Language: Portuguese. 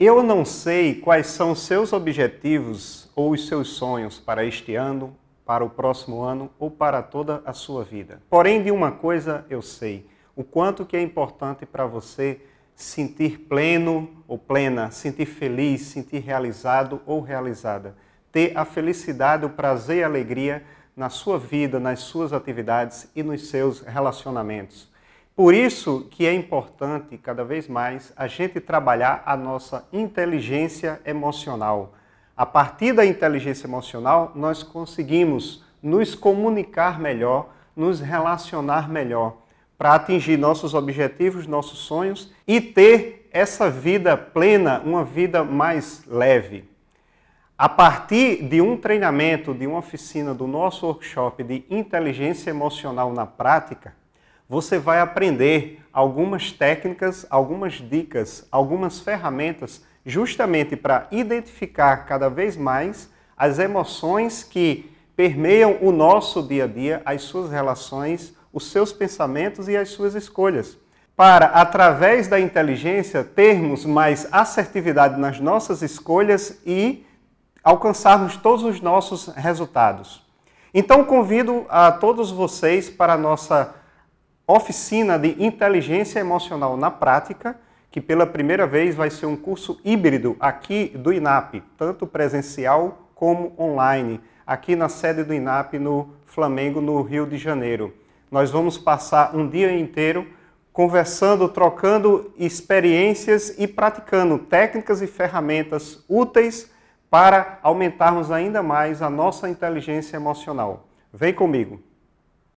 Eu não sei quais são os seus objetivos ou os seus sonhos para este ano, para o próximo ano ou para toda a sua vida. Porém, de uma coisa eu sei, o quanto que é importante para você sentir pleno ou plena, sentir feliz, sentir realizado ou realizada, ter a felicidade, o prazer e a alegria na sua vida, nas suas atividades e nos seus relacionamentos. Por isso que é importante cada vez mais a gente trabalhar a nossa inteligência emocional. A partir da inteligência emocional, nós conseguimos nos comunicar melhor, nos relacionar melhor, para atingir nossos objetivos, nossos sonhos e ter essa vida plena, uma vida mais leve. A partir de um treinamento, de uma oficina, do nosso workshop de inteligência emocional na prática, você vai aprender algumas técnicas, algumas dicas, algumas ferramentas justamente para identificar cada vez mais as emoções que permeiam o nosso dia a dia, as suas relações, os seus pensamentos e as suas escolhas. Para, através da inteligência, termos mais assertividade nas nossas escolhas e alcançarmos todos os nossos resultados. Então, convido a todos vocês para a nossa Oficina de Inteligência Emocional na Prática, que pela primeira vez vai ser um curso híbrido aqui do INAP, tanto presencial como online, aqui na sede do INAP no Flamengo, no Rio de Janeiro. Nós vamos passar um dia inteiro conversando, trocando experiências e praticando técnicas e ferramentas úteis para aumentarmos ainda mais a nossa inteligência emocional. Vem comigo!